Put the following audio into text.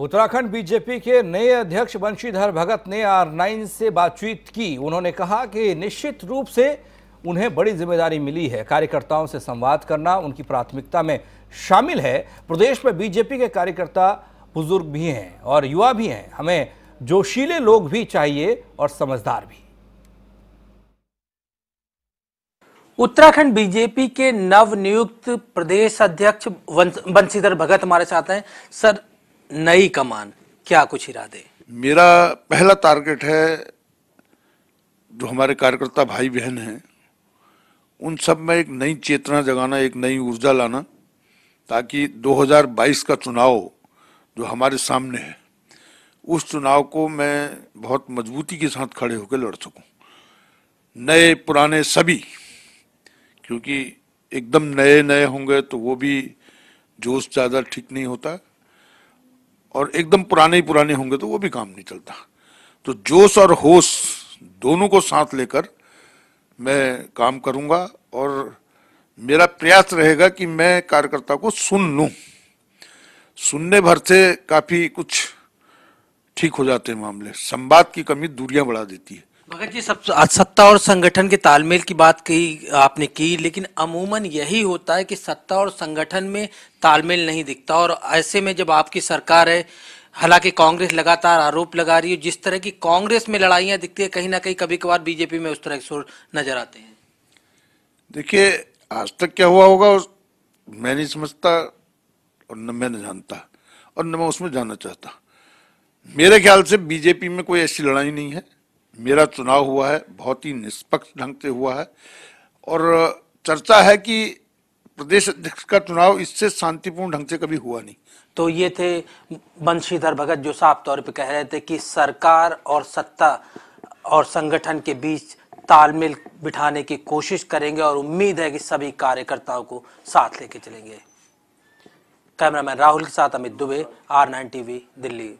Uttarakhand BJP के नए अध्यक्ष बंशीधर भगत ने आर नाइन से बातचीत की उन्होंने कहा कि निश्चित रूप से उन्हें बड़ी जिम्मेदारी मिली है कार्यकर्ताओं से संवाद करना उनकी प्राथमिकता में शामिल है प्रदेश में बीजेपी के कार्यकर्ता बुजुर्ग भी हैं और युवा भी हैं हमें जोशीले लोग भी चाहिए और समझदार भी उत्तराखंड बीजेपी के नवनियुक्त प्रदेश अध्यक्ष बंशीधर भगत हमारे साथ हैं सर नई कमान क्या कुछ इरादे मेरा पहला टारगेट है जो हमारे कार्यकर्ता भाई बहन हैं उन सब में एक नई चेतना जगाना एक नई ऊर्जा लाना ताकि 2022 का चुनाव जो हमारे सामने है उस चुनाव को मैं बहुत मजबूती के साथ खड़े होकर लड़ सकूं नए पुराने सभी क्योंकि एकदम नए नए होंगे तो वो भी जोश ज़्यादा ठीक नहीं होता और एकदम पुराने ही पुराने होंगे तो वो भी काम नहीं चलता तो जोश और होश दोनों को साथ लेकर मैं काम करूंगा और मेरा प्रयास रहेगा कि मैं कार्यकर्ता को सुन लूँ सुनने भर से काफ़ी कुछ ठीक हो जाते हैं मामले संवाद की कमी दूरियां बढ़ा देती है भगत जी सब सत्ता और संगठन के तालमेल की बात की आपने की लेकिन अमूमन यही होता है कि सत्ता और संगठन में तालमेल नहीं दिखता और ऐसे में जब आपकी सरकार है हालांकि कांग्रेस लगातार आरोप लगा रही है जिस तरह की कांग्रेस में लड़ाइयाँ दिखती है कहीं ना कहीं कभी कभार बीजेपी में उस तरह के शोर नजर आते हैं देखिए आज तक क्या हुआ होगा मैं नहीं समझता और न मैं नहीं जानता और न मैं उसमें जाना चाहता मेरे ख्याल से बीजेपी में कोई ऐसी लड़ाई नहीं है मेरा चुनाव हुआ है बहुत ही निष्पक्ष ढंग से हुआ है और चर्चा है कि प्रदेश अध्यक्ष का चुनाव इससे शांतिपूर्ण ढंग से कभी हुआ नहीं तो ये थे बंशीधर भगत जो साफ तौर पे कह रहे थे कि सरकार और सत्ता और संगठन के बीच तालमेल बिठाने की कोशिश करेंगे और उम्मीद है कि सभी कार्यकर्ताओं को साथ लेके चलेंगे कैमरामैन राहुल के साथ Amit Dubey R nine TV Delhi